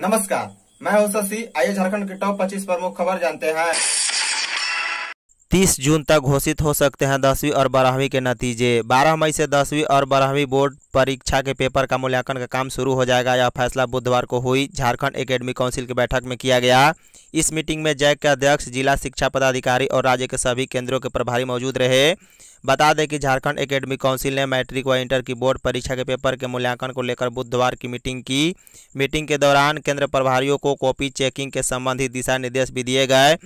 नमस्कार मैं हूं शशि आइए झारखंड के टॉप 25 प्रमुख खबर जानते हैं 30 जून तक घोषित हो सकते हैं दसवीं और बारहवीं के नतीजे 12 मई से दसवीं और बारहवीं बोर्ड परीक्षा के पेपर का मूल्यांकन का काम शुरू हो जाएगा यह फैसला बुधवार को हुई झारखंड एकेडमी काउंसिल की बैठक में किया गया इस मीटिंग में जैक के अध्यक्ष जिला शिक्षा पदाधिकारी और राज्य के सभी केंद्रों के प्रभारी मौजूद रहे बता दें कि झारखंड एकेडमिक काउंसिल ने मैट्रिक व इंटर की बोर्ड परीक्षा के पेपर के मूल्यांकन को लेकर बुधवार की मीटिंग की मीटिंग के दौरान केंद्र प्रभारियों को कॉपी चेकिंग के संबंधित दिशा निर्देश भी दिए गए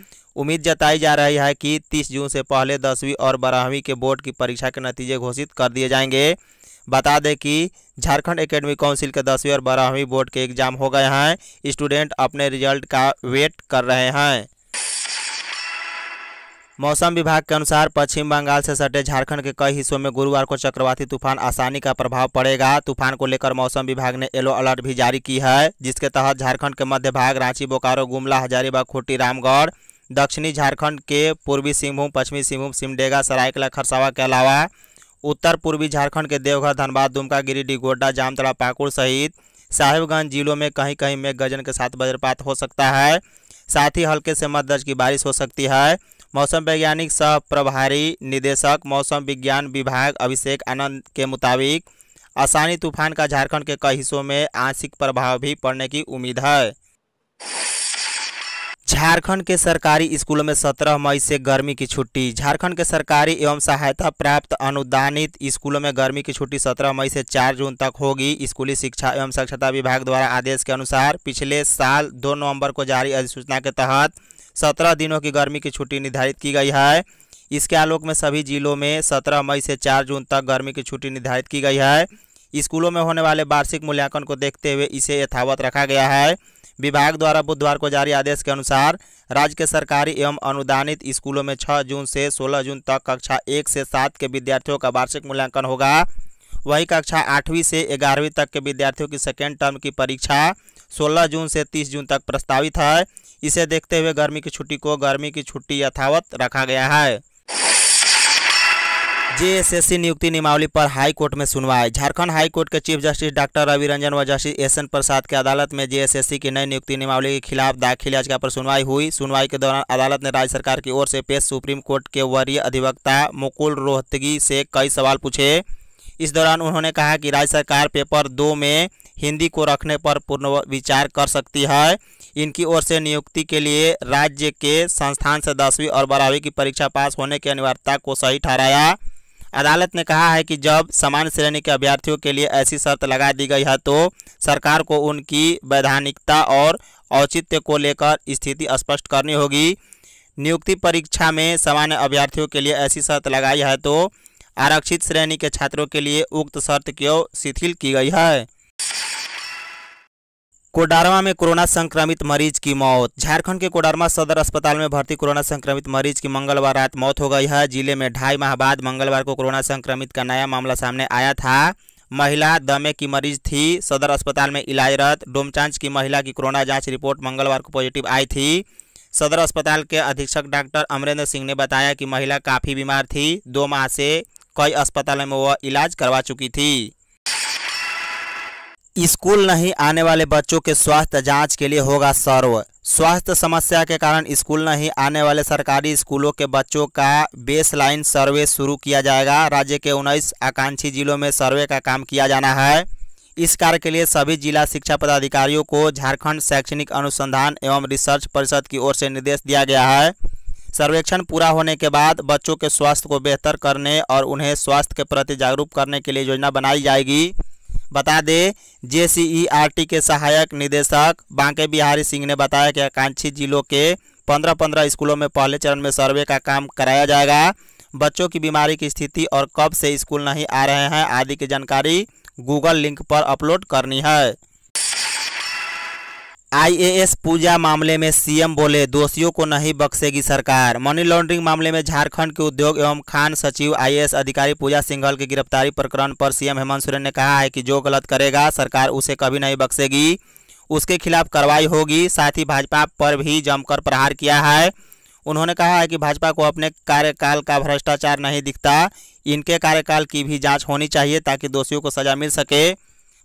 उम्मीद जताई जा रही है कि 30 जून से पहले दसवीं और बारहवीं के बोर्ड की परीक्षा के नतीजे घोषित कर दिए जाएंगे बता दें कि झारखंड एकेडमिक काउंसिल के दसवीं और बारहवीं बोर्ड के एग्जाम हो गए हैं स्टूडेंट अपने रिजल्ट का वेट कर रहे हैं मौसम विभाग के अनुसार पश्चिम बंगाल से सटे झारखंड के कई हिस्सों में गुरुवार को चक्रवाती तूफान आसानी का प्रभाव पड़ेगा तूफान को लेकर मौसम विभाग ने येलो अलर्ट भी जारी की है जिसके तहत झारखंड के मध्य भाग रांची बोकारो गुमला हजारीबाग खूटी रामगढ़ दक्षिणी झारखंड के पूर्वी सिंहभूम पश्चिमी सिंहभूम सिमडेगा सरायकला खरसावा के अलावा उत्तर पूर्वी झारखंड के देवघर धनबाद दुमका गिरिडीह गोड्डा जामतड़ा पाकुड़ सहित साहिबगंज जिलों में कहीं कहीं मेघ गजन के साथ वज्रपात हो सकता है साथ ही हल्के से मध्यज की बारिश हो सकती है मौसम वैज्ञानिक सह प्रभारी निदेशक मौसम विज्ञान विभाग अभिषेक आनंद के मुताबिक आसानी तूफान का झारखंड के कई हिस्सों में आंशिक प्रभाव भी पड़ने की उम्मीद है झारखंड के सरकारी स्कूलों में 17 मई से गर्मी की छुट्टी झारखंड के सरकारी एवं सहायता प्राप्त अनुदानित स्कूलों में गर्मी की छुट्टी 17 मई से 4 जून तक होगी स्कूली शिक्षा एवं साक्षरता विभाग द्वारा आदेश के अनुसार पिछले साल 2 नवंबर को जारी अधिसूचना के तहत सत्रह दिनों की गर्मी की छुट्टी निर्धारित की गई है इसके आलोक में सभी जिलों में सत्रह मई से चार जून तक गर्मी की छुट्टी निर्धारित की गई है स्कूलों में होने वाले वार्षिक मूल्यांकन को देखते हुए इसे यथावत रखा गया है विभाग द्वारा बुधवार को जारी आदेश के अनुसार राज्य के सरकारी एवं अनुदानित स्कूलों में 6 जून से 16 जून तक कक्षा एक से सात के विद्यार्थियों का वार्षिक मूल्यांकन होगा वहीं कक्षा आठवीं से ग्यारहवीं तक के विद्यार्थियों की सेकेंड टर्म की परीक्षा 16 जून से 30 जून तक प्रस्तावित है इसे देखते हुए गर्मी की छुट्टी को गर्मी की छुट्टी यथावत रखा गया है जेएसएससी नियुक्ति नियमावली पर हाई कोर्ट में सुनवाई झारखंड हाई कोर्ट के chief justice doctor Ravi Ranjan व जस्टिस एस एन प्रसाद की अदालत में जेएसएससी की नई नियुक्ति नियमावली के खिलाफ दाखिल याचिका पर सुनवाई हुई सुनवाई के दौरान अदालत ने राज्य सरकार की ओर से पेश सुप्रीम कोर्ट के वरीय अधिवक्ता मुकुल रोहतगी से कई सवाल पूछे इस दौरान उन्होंने कहा कि राज्य सरकार पेपर दो में हिंदी को रखने पर पूर्ण विचार कर सकती है इनकी ओर से नियुक्ति के लिए राज्य के संस्थान से दसवीं और बारहवीं की परीक्षा पास होने की अनिवार्यता को सही ठहराया अदालत ने कहा है कि जब सामान्य श्रेणी के अभ्यर्थियों के लिए ऐसी शर्त लगा दी गई है तो सरकार को उनकी वैधानिकता और औचित्य को लेकर स्थिति स्पष्ट करनी होगी नियुक्ति परीक्षा में सामान्य अभ्यर्थियों के लिए ऐसी शर्त लगाई है तो आरक्षित श्रेणी के छात्रों के लिए उक्त शर्त क्यों शिथिल की गई है कोडारमा में कोरोना संक्रमित मरीज की मौत झारखंड के कोडारमा सदर अस्पताल में भर्ती कोरोना संक्रमित मरीज की मंगलवार रात मौत हो गई है जिले में ढाई माह बाद मंगलवार को कोरोना संक्रमित का नया मामला सामने आया था महिला दमे की मरीज थी सदर अस्पताल में इलाजरत डोमचांच की महिला की कोरोना जांच रिपोर्ट मंगलवार को पॉजिटिव आई थी सदर अस्पताल के अधीक्षक डॉक्टर अमरेंद्र सिंह ने बताया कि महिला काफ़ी बीमार थी दो माह से कई अस्पतालों में वह इलाज करवा चुकी थी स्कूल नहीं आने वाले बच्चों के स्वास्थ्य जांच के लिए होगा सर्व स्वास्थ्य समस्या के कारण स्कूल नहीं आने वाले सरकारी स्कूलों के बच्चों का बेसलाइन सर्वे शुरू किया जाएगा राज्य के उन्नीस आकांक्षी जिलों में सर्वे का काम किया जाना है इस कार्य के लिए सभी जिला शिक्षा पदाधिकारियों को झारखंड शैक्षणिक अनुसंधान एवं रिसर्च परिषद की ओर से निर्देश दिया गया है सर्वेक्षण पूरा होने के बाद बच्चों के स्वास्थ्य को बेहतर करने और उन्हें स्वास्थ्य के प्रति जागरूक करने के लिए योजना बनाई जाएगी बता दें जे के सहायक निदेशक बांके बिहारी सिंह ने बताया कि आकांक्षी जिलों के पंद्रह पंद्रह स्कूलों में पहले चरण में सर्वे का काम कराया जाएगा बच्चों की बीमारी की स्थिति और कब से स्कूल नहीं आ रहे हैं आदि की जानकारी गूगल लिंक पर अपलोड करनी है आईएएस पूजा मामले में सीएम बोले दोषियों को नहीं बख्शेगी सरकार मनी लॉन्ड्रिंग मामले में झारखंड के उद्योग एवं खान सचिव आईएएस अधिकारी पूजा सिंघल की गिरफ्तारी प्रकरण पर सीएम हेमंत सोरेन ने कहा है कि जो गलत करेगा सरकार उसे कभी नहीं बख्शेगी उसके खिलाफ कार्रवाई होगी साथ ही भाजपा पर भी जमकर प्रहार किया है उन्होंने कहा है कि भाजपा को अपने कार्यकाल का भ्रष्टाचार नहीं दिखता इनके कार्यकाल की भी जाँच होनी चाहिए ताकि दोषियों को सजा मिल सके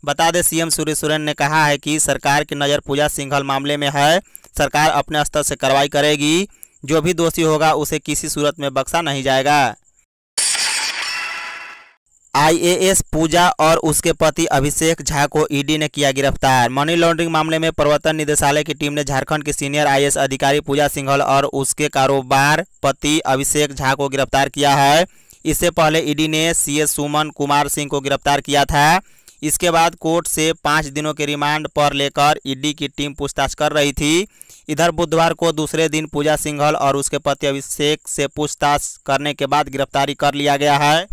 बता दें सीएम सूर्य सोरेन ने कहा है कि सरकार की नज़र पूजा सिंघल मामले में है सरकार अपने स्तर से कार्रवाई करेगी जो भी दोषी होगा उसे किसी सूरत में बख्शा नहीं जाएगा आईएएस पूजा और उसके पति अभिषेक झा को ईडी ने किया गिरफ्तार मनी लॉन्ड्रिंग मामले में प्रवर्तन निदेशालय की टीम ने झारखंड के सीनियर आईएएस अधिकारी पूजा सिंघल और उसके कारोबार पति अभिषेक झा को गिरफ्तार किया है इससे पहले ईडी ने सीएस सुमन कुमार सिंह को गिरफ्तार किया था इसके बाद कोर्ट से पाँच दिनों के रिमांड पर लेकर ईडी की टीम पूछताछ कर रही थी इधर बुधवार को दूसरे दिन पूजा सिंघल और उसके पति अभिषेक से पूछताछ करने के बाद गिरफ्तारी कर लिया गया है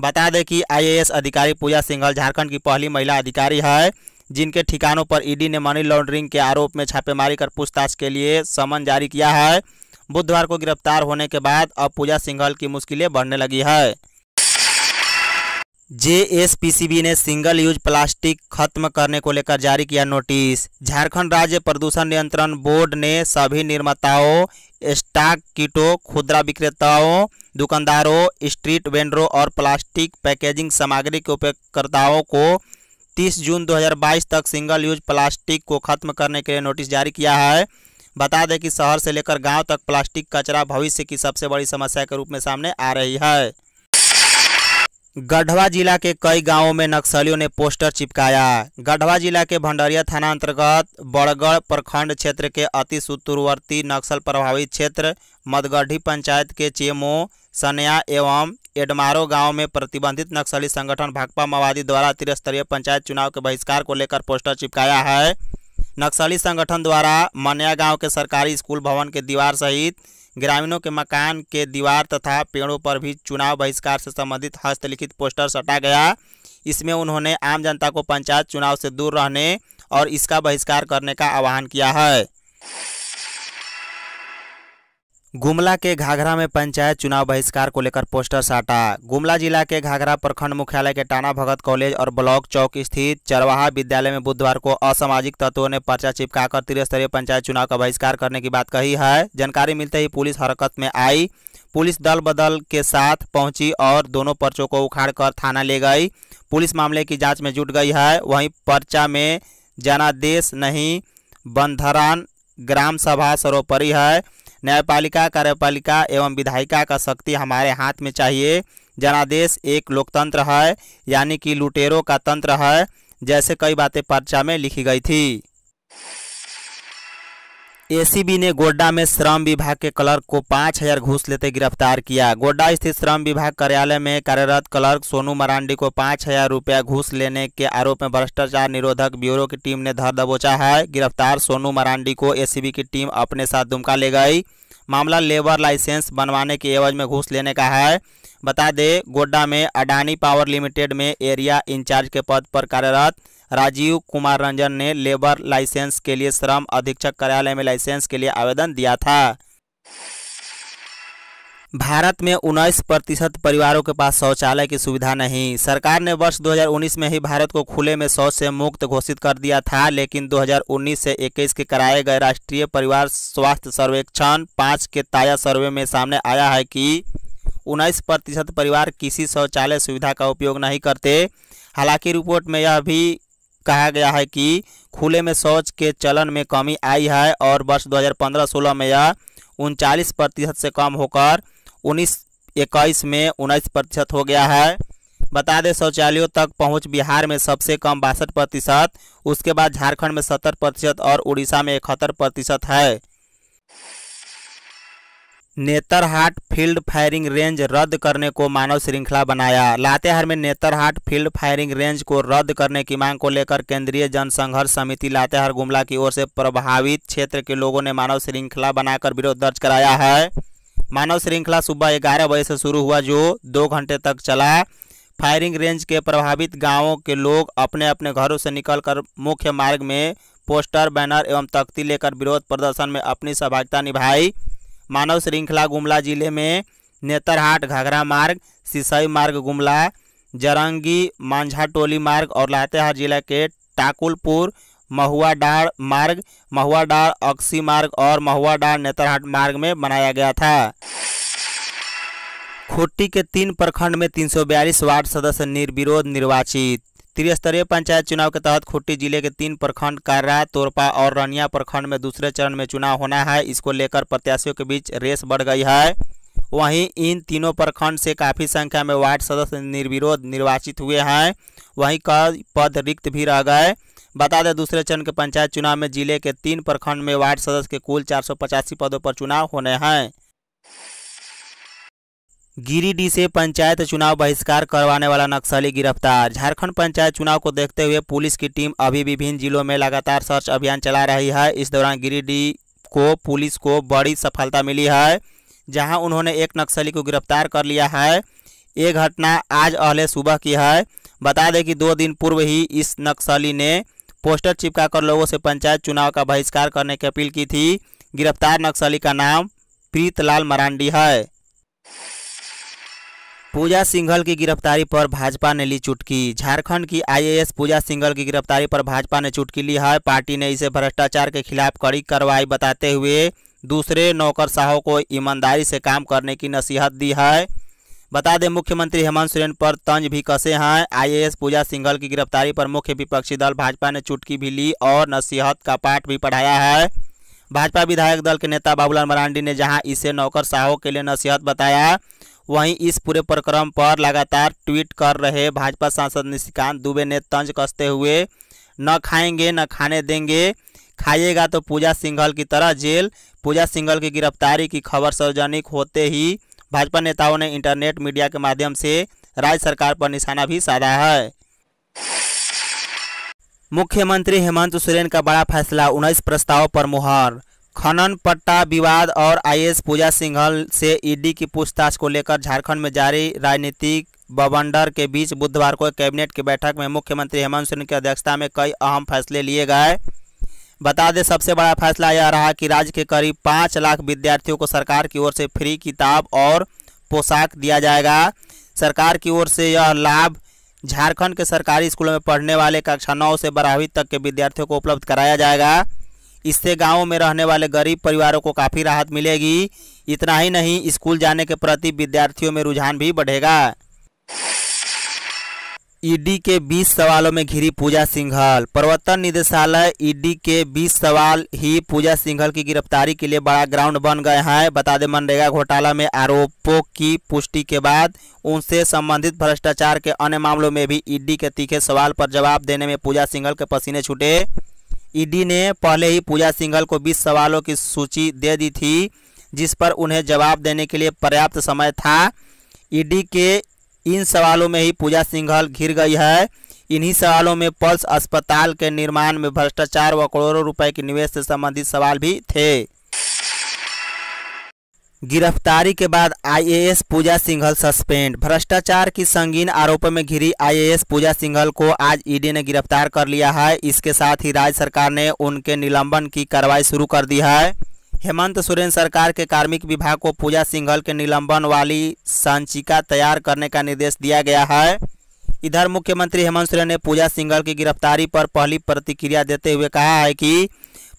बता दें कि आईएएस अधिकारी पूजा सिंघल झारखंड की पहली महिला अधिकारी है जिनके ठिकानों पर ईडी ने मनी लॉन्ड्रिंग के आरोप में छापेमारी कर पूछताछ के लिए समन जारी किया है बुधवार को गिरफ्तार होने के बाद अब पूजा सिंघल की मुश्किलें बढ़ने लगी है जेएसपीसीबी ने सिंगल यूज प्लास्टिक खत्म करने को लेकर जारी किया नोटिस झारखंड राज्य प्रदूषण नियंत्रण बोर्ड ने सभी निर्माताओं स्टाक किटों खुदरा विक्रेताओं दुकानदारों स्ट्रीट वेंडरों और प्लास्टिक पैकेजिंग सामग्री के उपयोगकर्ताओं को 30 जून 2022 तक सिंगल यूज प्लास्टिक को खत्म करने के लिए नोटिस जारी किया है बता दें कि शहर से लेकर गाँव तक प्लास्टिक कचरा भविष्य की सबसे बड़ी समस्या के रूप में सामने आ रही है गढ़वा जिला के कई गांवों में नक्सलियों ने पोस्टर चिपकाया गढ़वा जिला के भंडारिया थाना अंतर्गत बड़गढ़ प्रखंड क्षेत्र के अति सुदूरवर्ती नक्सल प्रभावित क्षेत्र मदगढ़ी पंचायत के चेमो सनया एवं एडमारो गांव में प्रतिबंधित नक्सली संगठन भाकपा माओवादी द्वारा त्रिस्तरीय पंचायत चुनाव के बहिष्कार को लेकर पोस्टर चिपकाया है नक्सली संगठन द्वारा मनया गाँव के सरकारी स्कूल भवन के दीवार सहित ग्रामीणों के मकान के दीवार तथा पेड़ों पर भी चुनाव बहिष्कार से संबंधित हस्तलिखित पोस्टर सटा गया इसमें उन्होंने आम जनता को पंचायत चुनाव से दूर रहने और इसका बहिष्कार करने का आह्वान किया है गुमला के घाघरा में पंचायत चुनाव बहिष्कार को लेकर पोस्टर साटा गुमला जिला के घाघरा प्रखंड मुख्यालय के टाना भगत कॉलेज और ब्लॉक चौक स्थित चरवाहा विद्यालय में बुधवार को असामाजिक तत्वों ने पर्चा चिपकाकर त्रिस्तरीय पंचायत चुनाव का बहिष्कार करने की बात कही है जानकारी मिलते ही पुलिस हरकत में आई पुलिस दल बदल के साथ पहुंची और दोनों पर्चों को उखाड़ थाना ले गई पुलिस मामले की जाँच में जुट गई है वहीं पर्चा में जनादेश नहीं बंधरान ग्राम सभा सरोपरी है न्यायपालिका कार्यपालिका एवं विधायिका का शक्ति हमारे हाथ में चाहिए जनादेश एक लोकतंत्र है यानी कि लुटेरों का तंत्र है जैसे कई बातें पर्चा में लिखी गई थी एसीबी ने गोड्डा में श्रम विभाग के क्लर्क को पाँच हजार घूस लेते गिरफ्तार किया गोड्डा स्थित श्रम विभाग कार्यालय में कार्यरत क्लर्क सोनू मरांडी को पाँच हजार रुपया घूस लेने के आरोप में भ्रष्टाचार निरोधक ब्यूरो की टीम ने धर दबोचा है गिरफ्तार सोनू मरांडी को एसीबी की टीम अपने साथ दुमका ले गई मामला लेबर लाइसेंस बनवाने के एवज में घूस लेने का है बता दें गोड्डा में अडानी पावर लिमिटेड में एरिया इंचार्ज के पद पर कार्यरत राजीव कुमार रंजन ने लेबर लाइसेंस के लिए श्रम अधीक्षक कार्यालय में लाइसेंस के लिए आवेदन दिया था भारत में उन्नीस प्रतिशत परिवारों के पास शौचालय की सुविधा नहीं सरकार ने वर्ष 2019 में ही भारत को खुले में शौच से मुक्त घोषित कर दिया था लेकिन 2019 से 21 के कराए गए राष्ट्रीय परिवार स्वास्थ्य सर्वेक्षण पाँच के ताजा सर्वे में सामने आया है कि उन्नीस प्रतिशत परिवार किसी शौचालय सुविधा का उपयोग नहीं करते हालांकि रिपोर्ट में यह भी कहा गया है कि खुले में शौच के चलन में कमी आई है और वर्ष 2015-16 में यह उनचालीस प्रतिशत से कम होकर उन्नीस इक्कीस में उन्नीस प्रतिशत हो गया है बता दें शौचालयों तक पहुंच बिहार में सबसे कम बासठ प्रतिशत उसके बाद झारखंड में सत्तर प्रतिशत और उड़ीसा में इकहत्तर प्रतिशत है नेतरहाट फील्ड फायरिंग रेंज रद्द करने को मानव श्रृंखला बनाया लातेहार में नेतरहाट फील्ड फायरिंग रेंज को रद्द करने की मांग को लेकर केंद्रीय जनसंघर्ष समिति लातेहार गुमला की ओर से प्रभावित क्षेत्र के लोगों ने मानव श्रृंखला बनाकर विरोध दर्ज कराया है मानव श्रृंखला सुबह ग्यारह बजे से शुरू हुआ जो दो घंटे तक चला फायरिंग रेंज के प्रभावित गाँवों के लोग अपने अपने घरों से निकलकर मुख्य मार्ग में पोस्टर बैनर एवं तख्ती लेकर विरोध प्रदर्शन में अपनी सहभागिता निभाई मानव श्रृंखला गुमला जिले में नेतरहाट घाघरा मार्ग सिसई मार्ग गुमला जरंगी मांझा टोली मार्ग और लातेहार जिला के टाकुलपुर महुआडाड़ मार्ग महुआडाड़ अक्सी मार्ग और महुआडाड़ नेतरहाट मार्ग में बनाया गया था खुट्टी के तीन प्रखंड में बयालीस वार्ड सदस्य निर्विरोध निर्वाचित त्रिस्तरीय पंचायत चुनाव के तहत खुट्टी जिले के तीन प्रखंड कार्रा तोरपा और रनिया प्रखंड में दूसरे चरण में चुनाव होना है इसको लेकर प्रत्याशियों के बीच रेस बढ़ गई है वहीं इन तीनों प्रखंड से काफ़ी संख्या में वार्ड सदस्य निर्विरोध निर्वाचित हुए हैं वहीं कई पद रिक्त भी रह गए बता दें दूसरे चरण के पंचायत चुनाव में जिले के तीन प्रखंड में वार्ड सदस्य के कुल चार पदों पर चुनाव होने हैं गिरिडीह से पंचायत चुनाव बहिष्कार करवाने वाला नक्सली गिरफ्तार झारखंड पंचायत चुनाव को देखते हुए पुलिस की टीम अभी विभिन्न जिलों में लगातार सर्च अभियान चला रही है इस दौरान गिरिडीह को पुलिस को बड़ी सफलता मिली है जहां उन्होंने एक नक्सली को गिरफ्तार कर लिया है ये घटना आज अहले सुबह की है बता दें कि दो दिन पूर्व ही इस नक्सली ने पोस्टर चिपकाकर लोगों से पंचायत चुनाव का बहिष्कार करने की अपील की थी गिरफ्तार नक्सली का नाम प्रीतलाल मरांडी है पूजा सिंघल की गिरफ्तारी पर भाजपा ने ली चुटकी झारखंड की आईएएस पूजा सिंघल की गिरफ्तारी पर भाजपा ने चुटकी ली है पार्टी ने इसे भ्रष्टाचार के खिलाफ कड़ी कार्रवाई बताते हुए दूसरे नौकरशाहों को ईमानदारी से काम करने की नसीहत दी है बता दें मुख्यमंत्री हेमंत सोरेन पर तंज भी कसे हैं आईएएस पूजा सिंघल की गिरफ्तारी पर मुख्य विपक्षी दल भाजपा ने चुटकी भी ली और नसीहत का पाठ भी पढ़ाया है भाजपा विधायक दल के नेता बाबूलाल मरांडी ने जहां इसे नौकर साहो के लिए नसीहत बताया वहीं इस पूरे प्रक्रम पर लगातार ट्वीट कर रहे भाजपा सांसद निशिकांत दुबे ने तंज कसते हुए न खाएंगे न खाने देंगे खाइएगा तो पूजा सिंघल की तरह जेल पूजा सिंघल की गिरफ्तारी की खबर सार्वजनिक होते ही भाजपा नेताओं ने इंटरनेट मीडिया के माध्यम से राज्य सरकार पर निशाना भी साधा है मुख्यमंत्री हेमंत सोरेन का बड़ा फैसला उन्नीस प्रस्ताव पर मुहर खनन पट्टा विवाद और आईएएस पूजा सिंघल से ईडी की पूछताछ को लेकर झारखंड में जारी राजनीतिक बवंडर के बीच बुधवार को कैबिनेट की बैठक में मुख्यमंत्री हेमंत सोरेन की अध्यक्षता में कई अहम फैसले लिए गए बता दें सबसे बड़ा फैसला यह रहा कि राज्य के करीब पाँच लाख विद्यार्थियों को सरकार की ओर से फ्री किताब और पोशाक दिया जाएगा सरकार की ओर से यह लाभ झारखंड के सरकारी स्कूलों में पढ़ने वाले कक्षा नौ से बारहवीं तक के विद्यार्थियों को उपलब्ध कराया जाएगा इससे गाँव में रहने वाले गरीब परिवारों को काफ़ी राहत मिलेगी इतना ही नहीं स्कूल जाने के प्रति विद्यार्थियों में रुझान भी बढ़ेगा ईडी के 20 सवालों में घिरी पूजा सिंघल प्रवर्तन निदेशालय ईडी के 20 सवाल ही पूजा सिंघल की गिरफ्तारी के लिए बड़ा ग्राउंड बन गए हैं बता दें मनरेगा घोटाला में आरोपों की पुष्टि के बाद उनसे संबंधित भ्रष्टाचार के अन्य मामलों में भी ईडी के तीखे सवाल पर जवाब देने में पूजा सिंघल के पसीने छूटे ईडी ने पहले ही पूजा सिंघल को 20 सवालों की सूची दे दी थी जिस पर उन्हें जवाब देने के लिए पर्याप्त समय था ईडी के इन सवालों में ही पूजा सिंघल घिर गई है इन्हीं सवालों में पल्स अस्पताल के निर्माण में भ्रष्टाचार व करोड़ों रुपए के निवेश से संबंधित सवाल भी थे गिरफ्तारी के बाद आईएएस पूजा सिंघल सस्पेंड भ्रष्टाचार की संगीन आरोपों में घिरी आईएएस पूजा सिंघल को आज ईडी ने गिरफ्तार कर लिया है इसके साथ ही राज्य सरकार ने उनके निलंबन की कार्रवाई शुरू कर दी है हेमंत सोरेन सरकार के कार्मिक विभाग को पूजा सिंघल के निलंबन वाली संचिका तैयार करने का निर्देश दिया गया है इधर मुख्यमंत्री हेमंत सोरेन ने पूजा सिंघल की गिरफ्तारी पर पहली प्रतिक्रिया देते हुए कहा है कि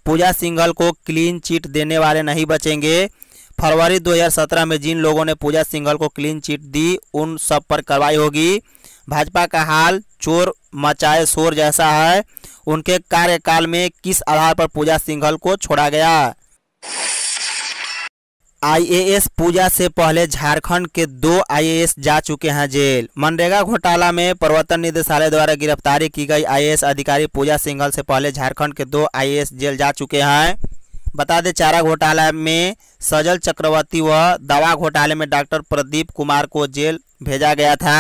पूजा सिंघल को क्लीन चिट देने वाले नहीं बचेंगे फरवरी 2017 में जिन लोगों ने पूजा सिंघल को क्लीन चिट दी उन सब पर कार्रवाई होगी भाजपा का हाल चोर मचाए शोर जैसा है उनके कार्यकाल में किस आधार पर पूजा सिंघल को छोड़ा गया आईएएस पूजा से पहले झारखंड के दो आईएएस जा चुके हैं जेल मनरेगा घोटाला में प्रवर्तन निदेशालय द्वारा गिरफ्तारी की गई आईएएस अधिकारी पूजा सिंघल से पहले झारखंड के दो आईएएस जेल जा चुके हैं बता दें चारा घोटाला में सजल चक्रवर्ती व दवा घोटाले में डॉक्टर प्रदीप कुमार को जेल भेजा गया था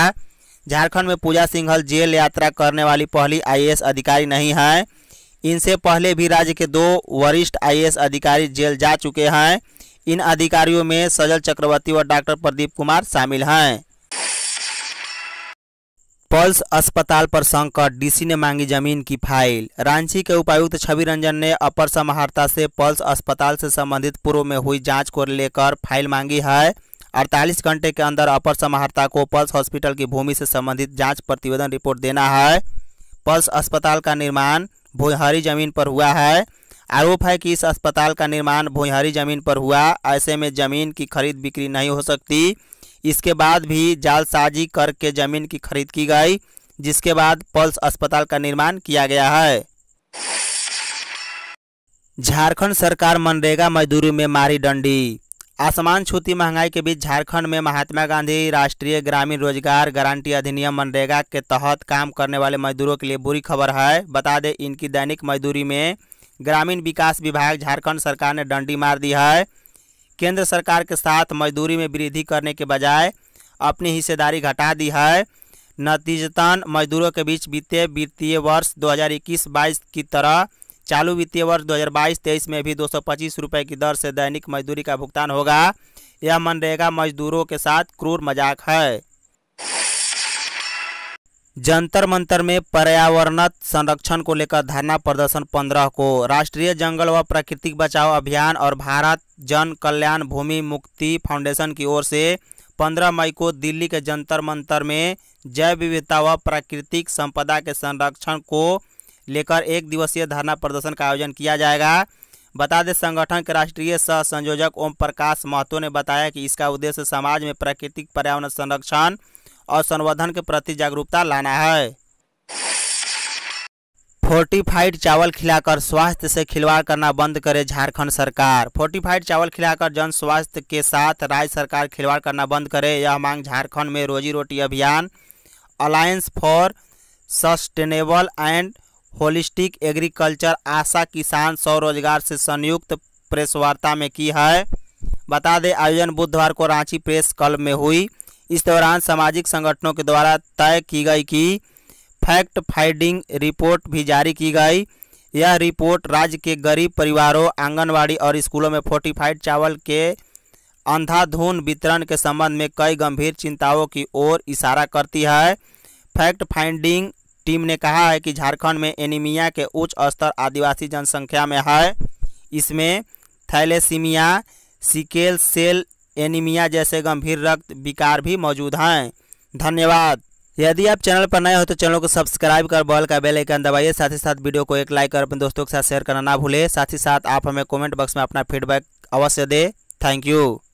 झारखंड में पूजा सिंघल जेल यात्रा करने वाली पहली आईएएस अधिकारी नहीं हैं इनसे पहले भी राज्य के दो वरिष्ठ आईएएस अधिकारी जेल जा चुके हैं इन अधिकारियों में सजल चक्रवर्ती व डॉक्टर प्रदीप कुमार शामिल हैं पल्स अस्पताल पर संकट डीसी ने मांगी जमीन की फाइल रांची के उपायुक्त छवि रंजन ने अपर समाहर्ता से पल्स अस्पताल से संबंधित पूर्व में हुई जांच को लेकर फाइल मांगी है अड़तालीस घंटे के अंदर अपर समाहर्ता को पल्स हॉस्पिटल की भूमि से संबंधित जांच प्रतिवेदन रिपोर्ट देना है पल्स अस्पताल का निर्माण भोजहरी जमीन पर हुआ है आरोप है कि इस अस्पताल का निर्माण भोजहरी जमीन पर हुआ ऐसे में जमीन की खरीद बिक्री नहीं हो सकती इसके बाद भी जालसाजी करके जमीन की खरीद की गई जिसके बाद पल्स अस्पताल का निर्माण किया गया है झारखंड सरकार मनरेगा मजदूरी में मारी डंडी आसमान छूती महंगाई के बीच झारखंड में महात्मा गांधी राष्ट्रीय ग्रामीण रोजगार गारंटी अधिनियम मनरेगा के तहत काम करने वाले मजदूरों के लिए बुरी खबर है बता दें इनकी दैनिक मजदूरी में ग्रामीण विकास विभाग झारखंड सरकार ने डंडी मार दी है केंद्र सरकार के साथ मजदूरी में वृद्धि करने के बजाय अपनी हिस्सेदारी घटा दी है नतीजतन मजदूरों के बीच बीते वित्तीय वर्ष 2021-22 की तरह चालू वित्तीय वर्ष 2022-23 में भी दो सौ की दर से दैनिक मजदूरी का भुगतान होगा यह मनरेगा मजदूरों के साथ क्रूर मजाक है जंतर मंतर में पर्यावरण संरक्षण को लेकर धरना प्रदर्शन पंद्रह को राष्ट्रीय जंगल व प्राकृतिक बचाव अभियान और भारत जन कल्याण भूमि मुक्ति फाउंडेशन की ओर से पंद्रह मई को दिल्ली के जंतर मंतर में जैव विविधता व प्राकृतिक संपदा के संरक्षण को लेकर एक दिवसीय धरना प्रदर्शन का आयोजन किया जाएगा बता दें संगठन के राष्ट्रीय सह संयोजक ओम प्रकाश महतो ने बताया कि इसका उद्देश्य समाज में प्राकृतिक पर्यावरण संरक्षण और संवर्धन के प्रति जागरूकता लाना है फोर्टिफाइड चावल खिलाकर स्वास्थ्य से खिलवाड़ करना बंद करे झारखंड सरकार फोर्टिफाइड चावल खिलाकर जन स्वास्थ्य के साथ राज्य सरकार खिलवाड़ करना बंद करे यह मांग झारखंड में Rozi Roti Abhiyan alliance for sustainable and holistic agriculture ASHA किसान स्वरोजगार से संयुक्त प्रेसवार्ता में की है बता दें आयोजन बुधवार को रांची प्रेस क्लब में हुई इस दौरान सामाजिक संगठनों के द्वारा तय की गई कि फैक्ट फाइंडिंग रिपोर्ट भी जारी की गई यह रिपोर्ट राज्य के गरीब परिवारों आंगनवाड़ी और स्कूलों में फोर्टिफाइड चावल के अंधाधुन वितरण के संबंध में कई गंभीर चिंताओं की ओर इशारा करती है फैक्ट फाइंडिंग टीम ने कहा है कि झारखंड में एनीमिया के उच्च स्तर आदिवासी जनसंख्या में है इसमें थैलेसीमिया सिकेल सेल एनीमिया जैसे गंभीर रक्त विकार भी मौजूद हैं धन्यवाद यदि आप चैनल पर नए हो तो चैनल को सब्सक्राइब कर बॉल का बेल आइकन दबाइए साथ ही साथ वीडियो को एक लाइक और अपने दोस्तों के साथ शेयर करना ना भूलें साथ ही साथ आप हमें कमेंट बॉक्स में अपना फीडबैक अवश्य दें थैंक यू